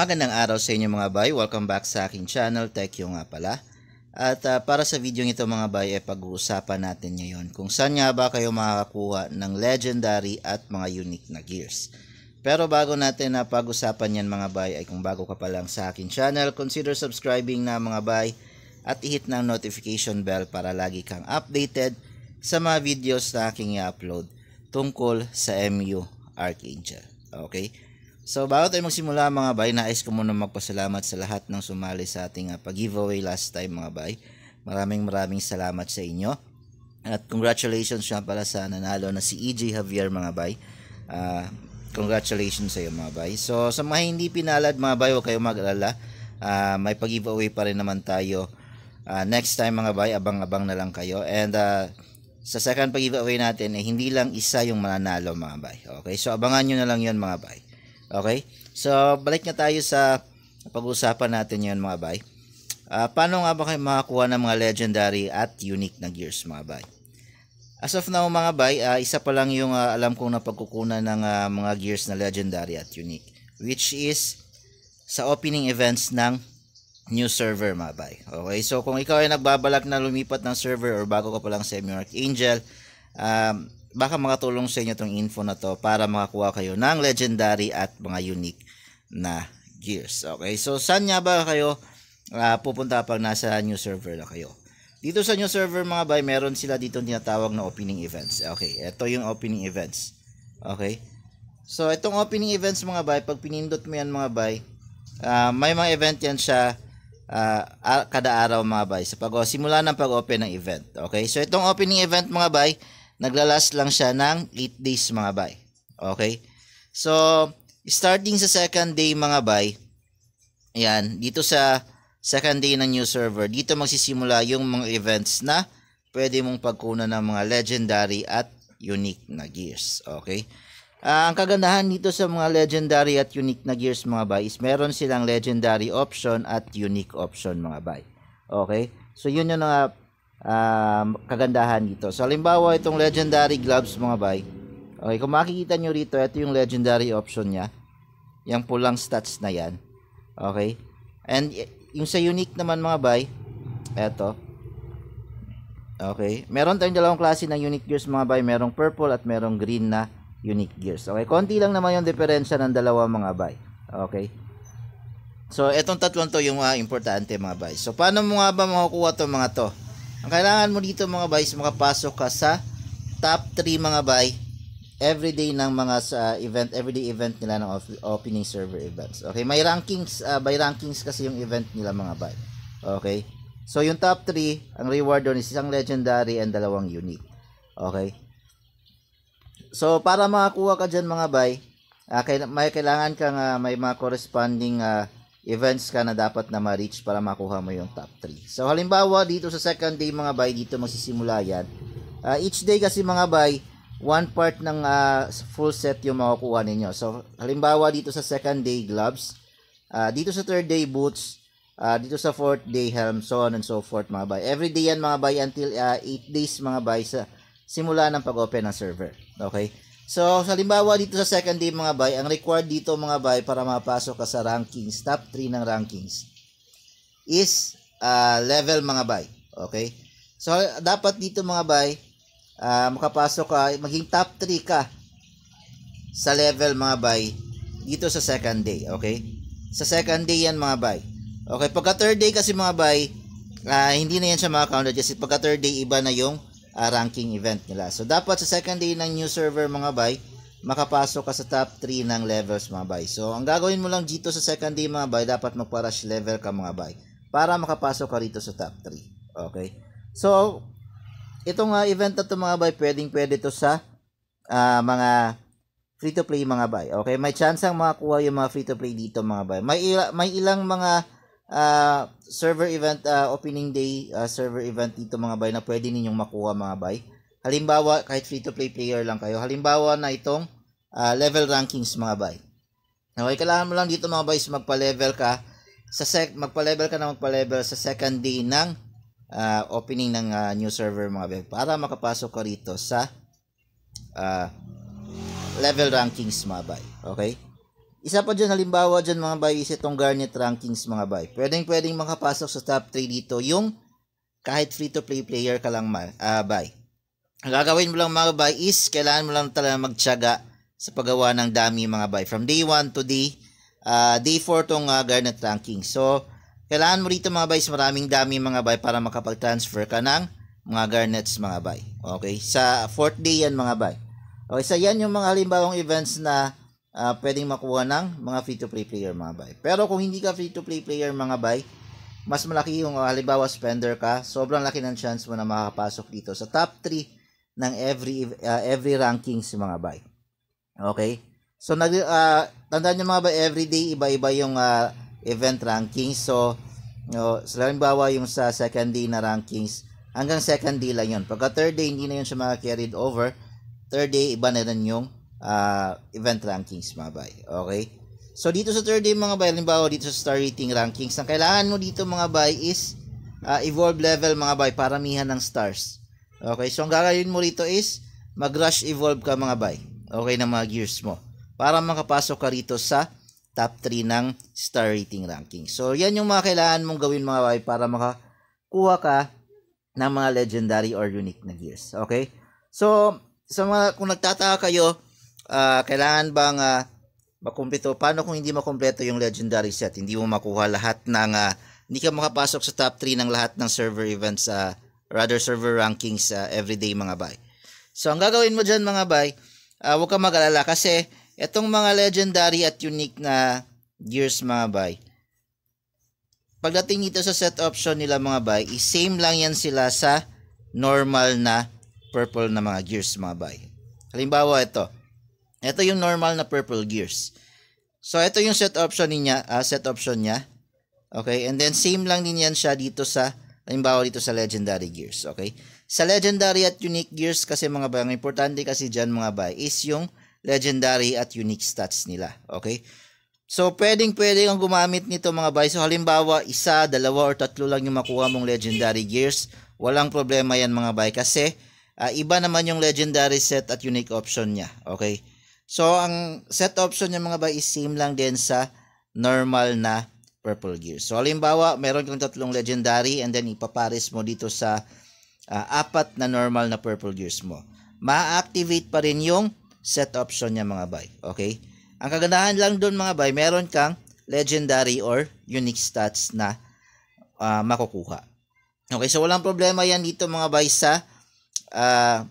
Magandang araw sa inyo mga bay. Welcome back sa aking channel, Tech nga pala. At uh, para sa video nito mga bay, eh, pag-uusapan natin ngayon kung saan nga ba kayo makakakuha ng legendary at mga unique na gears. Pero bago natin na pag-usapan yan mga bay, ay kung bago ka pa lang sa aking channel, consider subscribing na mga bay at i-hit ng notification bell para lagi kang updated sa mga videos na aking i-upload tungkol sa MU Archangel. Okay? So bago tayo magsimula mga bay, nais ko muna magpasalamat sa lahat ng sumali sa ating uh, pag-giveaway last time mga bay. Maraming maraming salamat sa inyo. At congratulations siya pala sa nanalo na si EJ Javier mga bay. Uh, congratulations sa iyo mga bay. So sa mga hindi pinalad mga bay, huwag kayong mag-alala. Uh, may pag-giveaway pa rin naman tayo. Uh, next time mga bay, abang-abang na lang kayo. And uh, sa second pag-giveaway natin, eh, hindi lang isa yung mananalo mga bay. Okay, so abangan nyo na lang yon mga bay. Okay? So, balik na tayo sa pag-uusapan natin yun mga bay. Uh, paano nga ba kayo makakuha ng mga legendary at unique na gears mga bay? As of now mga bay, uh, isa pa lang yung uh, alam kong napagkukunan ng uh, mga gears na legendary at unique. Which is sa opening events ng new server mga bay. Okay, so kung ikaw ay nagbabalak na lumipat ng server or bago ka pa lang sa Emirate Angel, um, baka makatulong sa inyo itong info na to para makakuha kayo ng legendary at mga unique na gears. Okay, so saan nga ba kayo uh, pupunta pag nasa new server na kayo? Dito sa new server mga bay, meron sila dito tinatawag na opening events. Okay, ito yung opening events. Okay, so itong opening events mga bay, pag pinindot mo yan mga bay, uh, may mga event yan siya uh, kada araw mga bay. Sa so, pag simula ng pag-open ng event. Okay, so itong opening event mga bay, naglalas lang siya ng 8 days mga bay. Okay? So, starting sa second day mga bay, ayan, dito sa second day ng new server, dito magsisimula yung mga events na pwede mong pagkunan ng mga legendary at unique na gears. Okay? Uh, ang kagandahan dito sa mga legendary at unique na gears mga bay is meron silang legendary option at unique option mga bay. Okay? So yun yung mga ah, um, kagandahan dito. So, halimbawa, itong legendary gloves, mga bay. Okay, kung makikita nyo rito, ito yung legendary option niya. Yung pulang stats na yan. Okay? And, yung sa unique naman, mga bay, eto. Okay? Meron tayong dalawang klase ng unique gears, mga bay. Merong purple at merong green na unique gears. Okay? Konti lang naman yung diferensya ng dalawa, mga bay. Okay? So, etong tatlong to yung mga ah, importante mga bay. So, paano mo nga ba makukuha to mga to? Ang kailangan mo dito mga bay is makapasok ka sa top 3 mga bay everyday ng mga sa event everyday event nila ng opening server events. Okay, may rankings uh, by rankings kasi yung event nila mga bay. Okay? So yung top 3, ang reward doon is isang legendary and dalawang unique. Okay? So para makakuha ka diyan mga bay, uh, may kailangan kang uh, may mga corresponding uh, events ka na dapat na ma-reach para makuha mo yung top 3. So halimbawa dito sa second day mga bay, dito magsisimula yan. Uh, each day kasi mga bay, one part ng uh, full set yung makukuha ninyo. So halimbawa dito sa second day gloves, uh, dito sa third day boots, uh, dito sa fourth day helm, so on and so forth mga bay. Every day yan mga bay until 8 uh, days mga bay sa simula ng pag-open ng server. Okay? So, halimbawa dito sa second day mga bay, ang required dito mga bay para mapasok ka sa rankings, top 3 ng rankings is uh, level mga bay. Okay? So, dapat dito mga bay, uh, makapasok ka, maging top 3 ka sa level mga bay dito sa second day. Okay? Sa second day yan mga bay. Okay, pagka third day kasi mga bay, uh, hindi na yan siya mga counted kasi pagka third day iba na yung uh, ranking event nila. So dapat sa second day ng new server mga bay, makapasok ka sa top 3 ng levels mga bay. So ang gagawin mo lang dito sa second day mga bay, dapat magpa-rush level ka mga bay para makapasok ka rito sa top 3. Okay? So itong uh, event na to mga bay, pwedeng pwede to sa uh, mga free to play mga bay. Okay, may chance ang makakuha yung mga free to play dito mga bay. May ila- may ilang mga uh, server event uh, opening day uh, server event dito mga bay na pwede ninyong makuha mga bay. Halimbawa, kahit free to play player lang kayo. Halimbawa na itong uh, level rankings mga bay. Okay, kailangan mo lang dito mga bay is magpa-level ka sa sec magpa-level ka na magpa-level sa second day ng uh, opening ng uh, new server mga bay para makapasok ka rito sa uh, level rankings mga bay. Okay? Isa pa dyan, halimbawa dyan mga bay, is itong Garnet Rankings mga bay. Pwedeng pwedeng makapasok sa top 3 dito yung kahit free-to-play player ka lang ma, uh, bay. Ang gagawin mo lang mga bay is kailangan mo lang talaga magtyaga sa paggawa ng dami mga bay. From day 1 to day, uh, day 4 tong uh, Garnet Rankings. So, kailangan mo rito mga bay is maraming dami mga bay para makapag-transfer ka ng mga Garnets mga bay. Okay, sa 4th day yan mga bay. Okay, so yan yung mga halimbawang events na uh, pwedeng makuha ng mga free-to-play player mga bay. Pero kung hindi ka free-to-play player mga bay, mas malaki yung uh, halimbawa spender ka, sobrang laki ng chance mo na makapasok dito sa top 3 ng every uh, every rankings mga bay. Okay? So nag uh, tandaan niyo mga bay, everyday iba-iba yung uh, event rankings. So no, so, halimbawa yung sa second day na rankings, hanggang second day lang yun. Pagka third day, hindi na yun siya carried over. Third day, iba na rin yung uh, event rankings mga bay. Okay? So dito sa third day mga bay, halimbawa dito sa star rating rankings, ang kailangan mo dito mga bay is uh, evolve level mga bay, paramihan ng stars. Okay, so ang gagawin mo rito is mag-rush evolve ka mga bay. Okay na mga gears mo. Para makapasok ka rito sa top 3 ng star rating ranking. So yan yung mga kailangan mong gawin mga bay para makakuha ka ng mga legendary or unique na gears. Okay? So, sa mga, kung nagtataka kayo, uh, kailangan bang uh, makumpleto? Paano kung hindi makumpleto yung legendary set? Hindi mo makuha lahat ng, uh, hindi ka makapasok sa top 3 ng lahat ng server events, uh, rather server rankings uh, everyday mga bay. So ang gagawin mo dyan mga bay, uh, huwag kang mag-alala kasi itong mga legendary at unique na gears mga bay, pagdating dito sa set option nila mga bay, same lang yan sila sa normal na purple na mga gears mga bay. Halimbawa ito, ito yung normal na purple gears. So, ito yung set option niya, uh, ah, set option niya. Okay, and then same lang din yan siya dito sa, halimbawa dito sa legendary gears. Okay, sa legendary at unique gears kasi mga bay, ang importante kasi diyan mga bay is yung legendary at unique stats nila. Okay, so pwedeng pwede kang gumamit nito mga bay. So halimbawa, isa, dalawa, or tatlo lang yung makuha mong legendary gears. Walang problema yan mga bay kasi uh, iba naman yung legendary set at unique option niya. Okay, So, ang set option niya mga ba is same lang din sa normal na Purple Gear. So, halimbawa, meron kang tatlong legendary and then ipapares mo dito sa uh, apat na normal na Purple Gears mo. Ma-activate pa rin yung set option niya mga bay. Okay? Ang kagandahan lang doon mga bay, meron kang legendary or unique stats na uh, makukuha. Okay, so walang problema yan dito mga bay sa uh,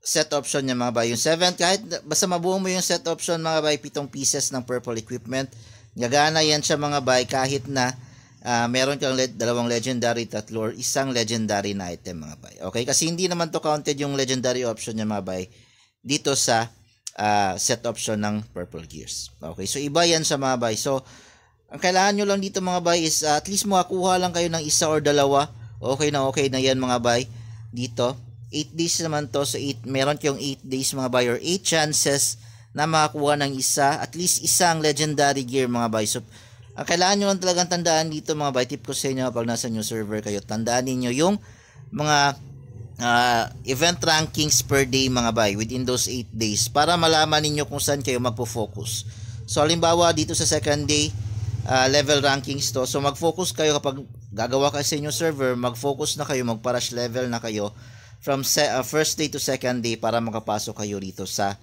set option niya mga bay. Yung 7, kahit basta mabuo mo yung set option mga bay, pitong pieces ng purple equipment. Gagana yan siya mga bay kahit na uh, meron kang le- dalawang legendary, tatlo or isang legendary na item mga bay. Okay, kasi hindi naman to counted yung legendary option niya mga bay dito sa uh, set option ng purple gears. Okay, so iba yan sa mga bay. So, ang kailangan nyo lang dito mga bay is uh, at least makakuha lang kayo ng isa or dalawa. Okay na okay na yan mga bay dito 8 days naman to. So, 8, meron kayong 8 days mga buyer. 8 chances na makakuha ng isa, at least isang legendary gear mga bay. So, ang kailangan nyo lang talagang tandaan dito mga bay, tip ko sa inyo pag nasa new server kayo, tandaan niyo yung mga uh, event rankings per day mga bay within those 8 days para malaman niyo kung saan kayo magpo-focus. So, halimbawa dito sa second day, uh, level rankings to. So, mag-focus kayo kapag gagawa ka sa inyo server, mag-focus na kayo, mag-parash level na kayo from se- uh, first day to second day para makapasok kayo dito sa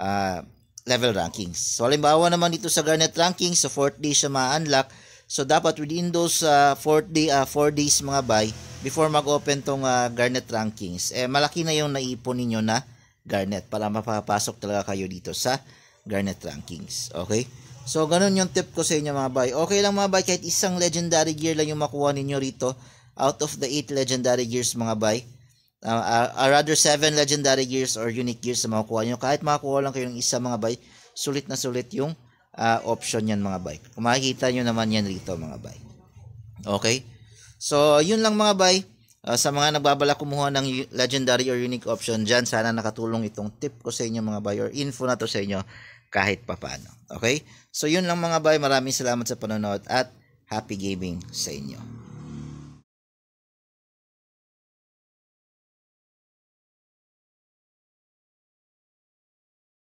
uh, level rankings. So halimbawa naman dito sa Garnet rankings, sa so fourth day siya ma-unlock. So dapat within those uh, fourth day, uh, four days mga bay, before mag-open tong uh, Garnet rankings, eh, malaki na yung naipon ninyo na Garnet para mapapasok talaga kayo dito sa Garnet rankings. Okay? So, ganun yung tip ko sa inyo mga bay. Okay lang mga bay, kahit isang legendary gear lang yung makuha ninyo rito out of the 8 legendary gears mga bay uh, uh, rather 7 legendary gears or unique gears na makukuha nyo. Kahit makukuha lang kayong isa mga bay, sulit na sulit yung uh, option yan mga bay. Kung makikita nyo naman yan rito mga bay. Okay? So, yun lang mga bay. Uh, sa mga nagbabala kumuha ng legendary or unique option dyan, sana nakatulong itong tip ko sa inyo mga bay or info na to sa inyo kahit papano. Okay? So, yun lang mga bay. Maraming salamat sa panonood at happy gaming sa inyo.